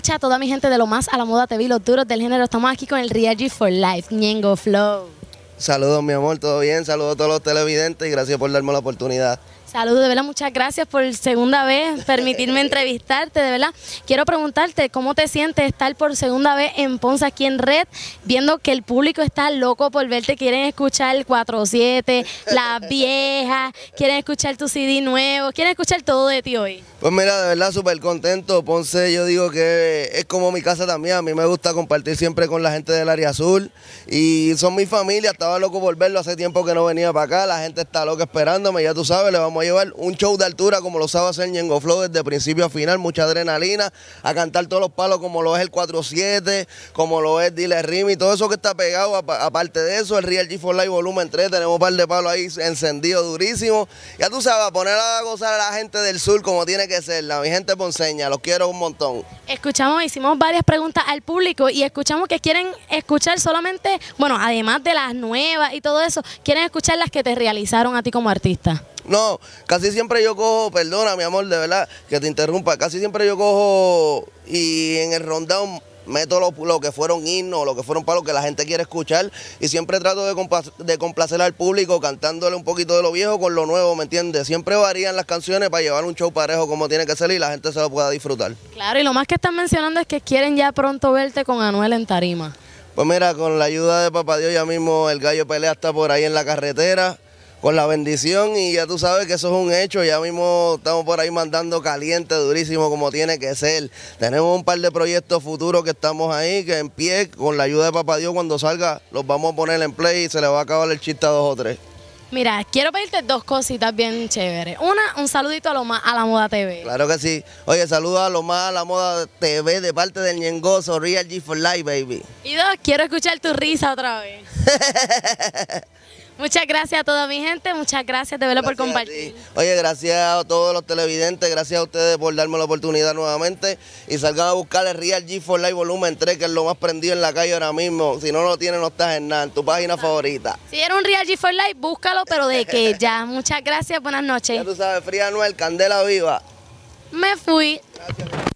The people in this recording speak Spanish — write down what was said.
noches a toda mi gente de lo más a la moda, TV, los duros del género. Estamos aquí con el G for Life, Ñengo Flow. Saludos, mi amor, todo bien. Saludos a todos los televidentes y gracias por darme la oportunidad Saludos, de verdad, muchas gracias por segunda vez permitirme entrevistarte, de verdad. Quiero preguntarte cómo te sientes estar por segunda vez en Ponce aquí en Red, viendo que el público está loco por verte, quieren escuchar el 47, la vieja, quieren escuchar tu CD nuevo, quieren escuchar todo de ti hoy. Pues mira, de verdad, súper contento. Ponce, yo digo que es como mi casa también. A mí me gusta compartir siempre con la gente del área azul y son mi familia. Estaba loco por verlo hace tiempo que no venía para acá. La gente está loca esperándome, ya tú sabes, le vamos a a llevar un show de altura como lo sabe hacer Ñengo Flow desde principio a final, mucha adrenalina, a cantar todos los palos como lo es el 4-7, como lo es Dile y todo eso que está pegado, aparte de eso, el Real G4 Live Volumen 3, tenemos un par de palos ahí encendidos durísimo Ya tú sabes, poner a gozar a la gente del sur como tiene que ser, la mi gente ponceña, los quiero un montón. Escuchamos, hicimos varias preguntas al público y escuchamos que quieren escuchar solamente, bueno, además de las nuevas y todo eso, quieren escuchar las que te realizaron a ti como artista. No, casi siempre yo cojo, perdona mi amor, de verdad, que te interrumpa, casi siempre yo cojo y en el rondao meto lo, que fueron himnos, lo que fueron palos que la gente quiere escuchar y siempre trato de, complacer, al público cantándole un poquito de lo viejo con lo nuevo, ¿me entiendes? Siempre varían las canciones para llevar un show parejo como tiene que ser y la gente se lo pueda disfrutar. Claro, y lo más que están mencionando es que quieren ya pronto verte con Anuel en tarima. Pues mira, con la ayuda de Papá Dios ya mismo el gallo pelea hasta por ahí en la carretera con la bendición y ya tú sabes que eso es un hecho. Ya mismo estamos por ahí mandando caliente, durísimo, como tiene que ser. Tenemos un par de proyectos futuros que estamos ahí, que en pie, con la ayuda de Papá Dios, cuando salga, los vamos a poner en play y se le va a acabar el chiste a dos o tres. Mira, quiero pedirte dos cositas bien chéveres. Una, un saludito a lo más a la Moda TV. Claro que sí. Oye, saludos a lo más a la Moda TV de parte del Ñengoso, Real G for Life, baby. Y dos, quiero escuchar tu risa otra vez. Muchas gracias a toda mi gente, muchas gracias de verlo por compartir. Oye, gracias a todos los televidentes, gracias a ustedes por darme la oportunidad nuevamente y salgan a buscar el Real G4 Live Volumen 3, que es lo más prendido en la calle ahora mismo. Si no lo tienes, no estás en nada, en tu página favorita. Si era un Real G4 Live, búscalo, pero de que ya. Muchas gracias, buenas noches. Ya tú sabes, Fría Noel, Candela Viva. Me fui. Gracias.